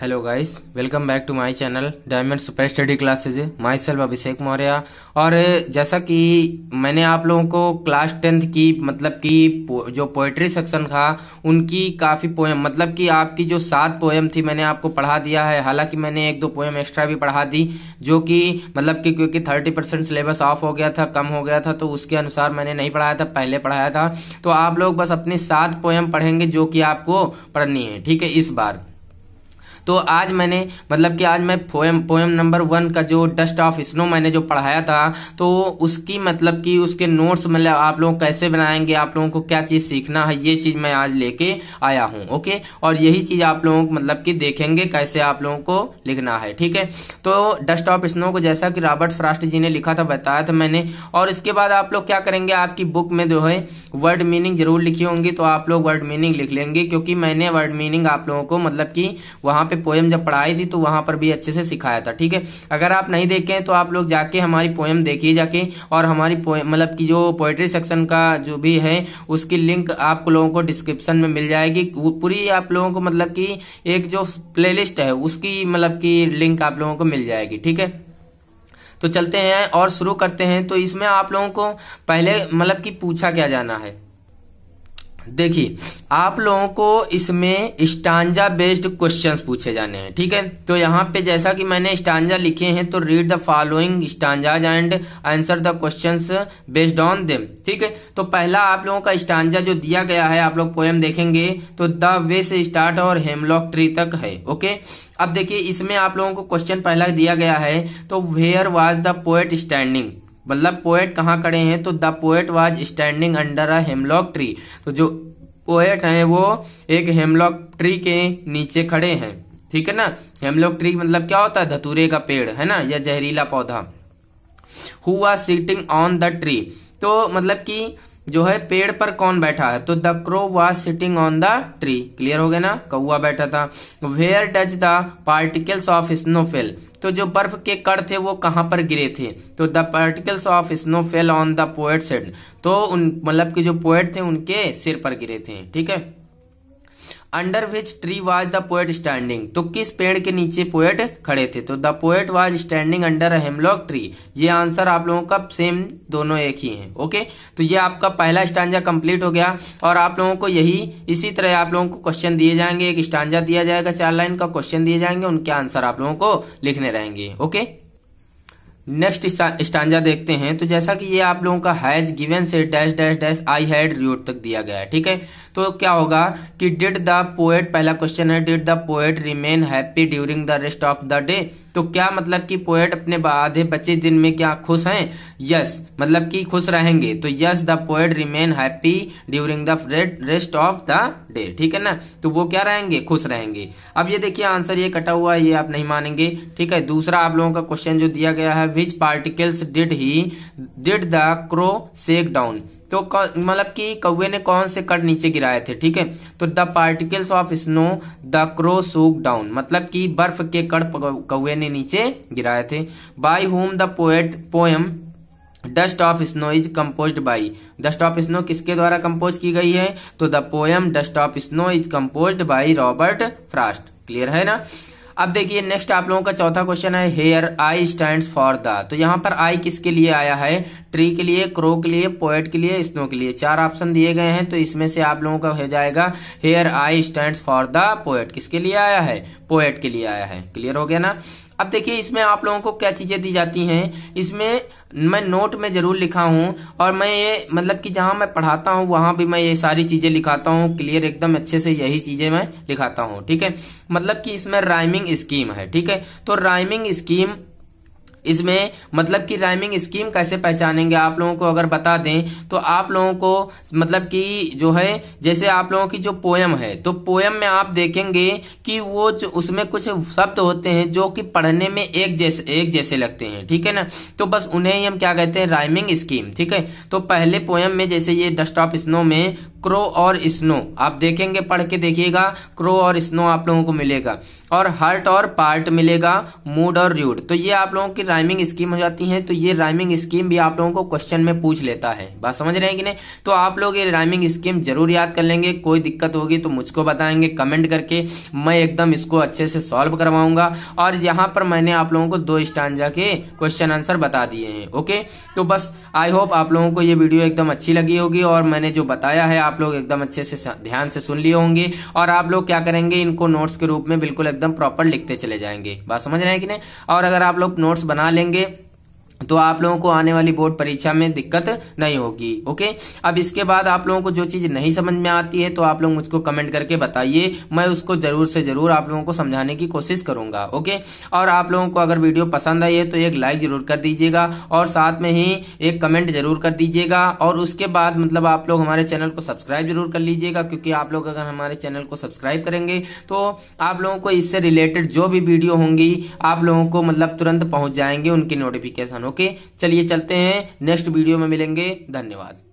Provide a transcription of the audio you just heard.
hello guys welcome back to my channel diamond super study classes myself Abhishek Maurya और eh, जैसा कि मैंने आप लोगों को क्लास टेंथ की मतलब कि जो पोएट्री सेक्शन था उनकी काफ़ी पोएम मतलब कि आपकी जो सात पोएम थी मैंने आपको पढ़ा दिया है हालांकि मैंने एक दो पोएम एक्स्ट्रा भी पढ़ा दी जो कि मतलब कि क्योंकि थर्टी परसेंट सिलेबस ऑफ हो गया था कम हो गया था तो उसके अनुसार मैंने नहीं पढ़ाया था पहले पढ़ाया था तो आप लोग बस अपनी सात पोएम पढ़ेंगे जो कि आपको पढ़नी है ठीक है इस बार तो आज मैंने मतलब कि आज मैं पोएम पोएम नंबर वन का जो डस्ट ऑफ स्नो मैंने जो पढ़ाया था तो उसकी मतलब कि उसके नोट्स मतलब आप लोग कैसे बनाएंगे आप लोगों को क्या चीज़ सीखना है ये चीज़ मैं आज लेके आया हूँ ओके और यही चीज़ आप लोगों को मतलब कि देखेंगे कैसे आप लोगों को लिखना है ठीक है तो डस्ट ऑफ स्नो को जैसा कि रॉबर्ट फ्रास्ट जी ने लिखा था बताया था मैंने और इसके बाद आप लोग क्या करेंगे आपकी बुक में जो है वर्ड मीनिंग जरूर लिखी होंगी तो आप लोग वर्ड मीनिंग लिख लेंगे क्योंकि मैंने वर्ड मीनिंग आप लोगों को मतलब कि वहां पे पोएम जब पढ़ाई थी तो वहां पर भी अच्छे से सिखाया था ठीक है अगर आप नहीं देखे तो आप लोग जाके हमारी पोएम देखिए जाके और हमारी मतलब की जो पोएट्री सेक्शन का जो भी है उसकी लिंक आप लोगों को डिस्क्रिप्शन में मिल जाएगी पूरी आप लोगों को मतलब की एक जो प्ले है उसकी मतलब की लिंक आप लोगों को मिल जाएगी ठीक है तो चलते हैं और शुरू करते हैं तो इसमें आप लोगों को पहले मतलब कि पूछा क्या जाना है देखिए आप लोगों को इसमें स्टांजा बेस्ड क्वेश्चंस पूछे जाने हैं ठीक है तो यहाँ पे जैसा कि मैंने स्टांजा लिखे हैं तो read the following stanzas and answer the questions based on them ठीक है तो पहला आप लोगों का स्टांजा जो दिया गया है आप लोग पोएम देखेंगे तो द वे से स्टार्ट और हेमलॉक ट्री तक है ओके अब देखिए इसमें आप लोगों को क्वेश्चन पहला दिया गया है तो where was the poet standing मतलब पोएट कहाँ खड़े हैं तो the poet was standing under a hemlock tree तो जो पोएट हैं वो एक हेमलॉक ट्री के नीचे खड़े हैं ठीक है ना हेमलॉक ट्री मतलब क्या होता है धतूरे का पेड़ है ना या जहरीला पौधा who are sitting on the tree तो मतलब कि जो है पेड़ पर कौन बैठा है तो the crow was sitting on the tree clear हो गया ना कौआ बैठा था where does the particles of snowfall तो जो बर्फ के कण थे वो कहाँ पर गिरे थे तो the particles of snow fell on the poet's head तो उन मतलब के जो पोएट थे उनके सिर पर गिरे थे ठीक है under which tree was the poet standing तो किस पेड़ के नीचे पोएट खड़े थे तो the poet was standing under a hemlock tree ये आंसर आप लोगों का सेम दोनों एक ही है ओके तो ये आपका पहला स्टांजा कंप्लीट हो गया और आप लोगों को यही इसी तरह आप लोगों को क्वेश्चन दिए जाएंगे एक स्टांजा दिया जाएगा चार लाइन का क्वेश्चन दिए जाएंगे उनके आंसर आप लोगों को लिखने रहेंगे ओके नेक्स्ट स्टांजा देखते हैं तो जैसा कि ये आप लोगों का हैज गिवन से dash dash dash I had rued तक दिया गया है ठीक है तो क्या होगा कि डिड द पोएट पहला क्वेश्चन है did the poet remain happy during the rest of the day तो क्या मतलब कि पोएट अपने आधे बचे दिन में क्या खुश हैं यस मतलब कि खुश रहेंगे तो yes the poet remain happy during the rest of the day ठीक है ना तो वो क्या रहेंगे खुश रहेंगे अब ये देखिए आंसर ये कटा हुआ है ये आप नहीं मानेंगे ठीक है दूसरा आप लोगों का क्वेश्चन जो दिया गया है which particles did he did the crow shake down तो मतलब कि कौए ने कौन से कण नीचे गिराए थे ठीक है तो the particles of snow the crow shook down मतलब कि बर्फ के कण कौए ने नीचे गिराए थे by whom the poet poem dust of snow is compose by dust of snow किसके द्वारा कम्पोज की गई है तो the poem dust of snow is compose by Robert Frost clear है ना अब देखिए नेक्स्ट आप लोगों का चौथा क्वेश्चन है here I stand for the तो यहाँ पर आई किसके लिए आया है ट्री के लिए क्रो के लिए पोएट के लिए स्नो के लिए चार ऑप्शन दिए गए हैं तो इसमें से आप लोगों का हो जाएगा here I stand for the poet किसके लिए आया है पोएट के लिए आया है क्लियर हो गया ना अब देखिए इसमें आप लोगों को क्या चीजें दी जाती हैं इसमें मैं नोट में जरूर लिखा हूं और मैं ये मतलब कि जहां मैं पढ़ाता हूँ वहां भी मैं ये सारी चीजें लिखाता हूं क्लियर एकदम अच्छे से यही चीजें मैं लिखाता हूं ठीक है मतलब कि इसमें राइमिंग स्कीम है ठीक है तो राइमिंग स्कीम इसमें मतलब कि राइमिंग स्कीम कैसे पहचानेंगे आप लोगों को अगर बता दें तो आप लोगों को मतलब कि जो है जैसे आप लोगों की जो पोयम है तो पोयम में आप देखेंगे कि वो उसमें कुछ शब्द होते हैं जो कि पढ़ने में एक जैसे एक जैसे लगते हैं ठीक है ना तो बस उन्हें ही हम क्या कहते हैं राइमिंग स्कीम ठीक है तो पहले पोयम में जैसे ये डस्ट ऑफ स्नो में क्रो और स्नो आप देखेंगे पढ़ के देखिएगा क्रो और स्नो आप लोगों को मिलेगा और हर्ट और पार्ट मिलेगा मूड और रूड तो ये आप लोगों की राइमिंग स्कीम हो जाती है तो ये राइमिंग स्कीम भी आप लोगों को क्वेश्चन में पूछ लेता है बात समझ रहे हैं कि नहीं तो आप लोग ये राइमिंग स्कीम जरूर याद कर लेंगे कोई दिक्कत होगी तो मुझको बताएंगे कमेंट करके मैं एकदम इसको अच्छे से सॉल्व करवाऊंगा और यहाँ पर मैंने आप लोगों को दो स्टांजा के क्वेश्चन आंसर बता दिए हैं ओके तो बस आई होप आप लोगों को ये वीडियो एकदम अच्छी लगी होगी और मैंने जो बताया है आप लोग एकदम अच्छे से ध्यान से सुन लिए होंगे और आप लोग क्या करेंगे इनको नोट्स के रूप में बिल्कुल एकदम प्रॉपर लिखते चले जाएंगे बात समझ रहे हैं कि नहीं और अगर आप लोग नोट्स बना लेंगे तो आप लोगों को आने वाली बोर्ड परीक्षा में दिक्कत नहीं होगी ओके अब इसके बाद आप लोगों को जो चीज नहीं समझ में आती है तो आप लोग मुझको कमेंट करके बताइए मैं उसको जरूर से जरूर आप लोगों को समझाने की कोशिश करूंगा ओके और आप लोगों को अगर वीडियो पसंद आई है तो एक लाइक जरूर कर दीजिएगा और साथ में ही एक कमेंट जरूर कर दीजिएगा और उसके बाद मतलब आप लोग हमारे चैनल को सब्सक्राइब जरूर कर लीजिएगा क्योंकि आप लोग अगर हमारे चैनल को सब्सक्राइब करेंगे तो आप लोगों को इससे रिलेटेड जो भी वीडियो होंगी आप लोगों को मतलब तुरंत पहुंच जाएंगे उनकी नोटिफिकेशन ओके चलिए चलते हैं नेक्स्ट वीडियो में मिलेंगे धन्यवाद